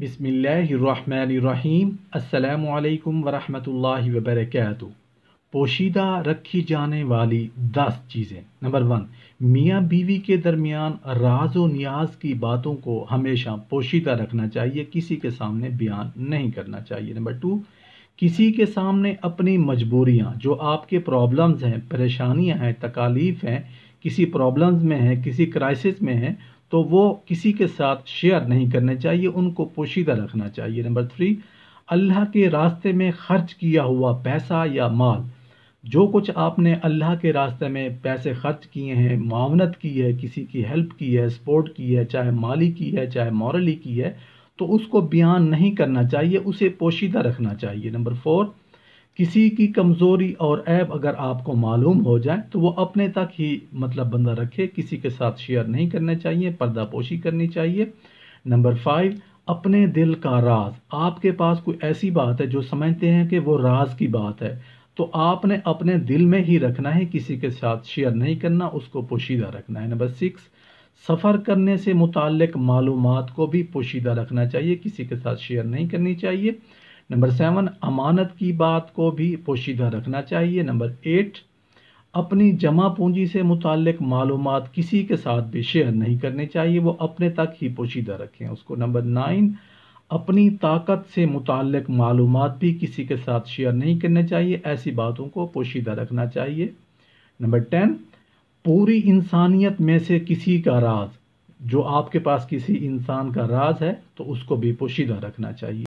बिसमीम् अल्लाम वरहमल वबरक पोशीदा रखी जाने वाली दस चीज़ें नंबर वन मियाँ बीवी के दरमियान राज व नियाज की बातों को हमेशा पोशीदा रखना चाहिए किसी के सामने बयान नहीं करना चाहिए नंबर टू किसी के सामने अपनी मजबूरियाँ जो आपके प्रॉब्लम्स हैं परेशानियाँ हैं तकालीफ हैं किसी प्रॉब्लम्स में हैं किसी क्राइसिस में हैं तो वो किसी के साथ शेयर नहीं करने चाहिए उनको पोशीदा रखना चाहिए नंबर थ्री अल्लाह के रास्ते में खर्च किया हुआ पैसा या माल जो कुछ आपने अल्लाह के रास्ते में पैसे खर्च किए हैं मावनत की है किसी की हेल्प की है सपोर्ट की है चाहे माली की है चाहे मॉरली की है तो उसको बयान नहीं करना चाहिए उसे पोशीदा रखना चाहिए नंबर फोर किसी की कमज़ोरी और ऐब अगर आपको मालूम हो जाए तो वो अपने तक ही मतलब बंदा रखे किसी के साथ शेयर नहीं करना चाहिए पर्दापोशी करनी चाहिए नंबर फाइव अपने दिल का राज आपके पास कोई ऐसी बात है जो समझते हैं कि वो राज की बात है तो आपने अपने दिल में ही रखना है किसी के साथ शेयर नहीं करना उसको पोशीदा रखना है नंबर सिक्स सफ़र करने से मुतक मालूम को भी पोशीदा रखना चाहिए किसी के साथ शेयर नहीं करनी चाहिए नंबर सेवन अमानत की बात को भी पोशीदा रखना चाहिए नंबर एट अपनी जमा पूंजी से मुतक मालूम किसी के साथ भी शेयर नहीं करनी चाहिए वो अपने तक ही पोशीदा रखें उसको नंबर नाइन अपनी ताकत से मुतक मालूम भी किसी के साथ शेयर नहीं करने चाहिए ऐसी बातों को पोशीदा रखना चाहिए नंबर टेन पूरी इंसानियत में से किसी का राज जो आपके पास किसी इंसान का राज है तो उसको भी पोशीदा रखना चाहिए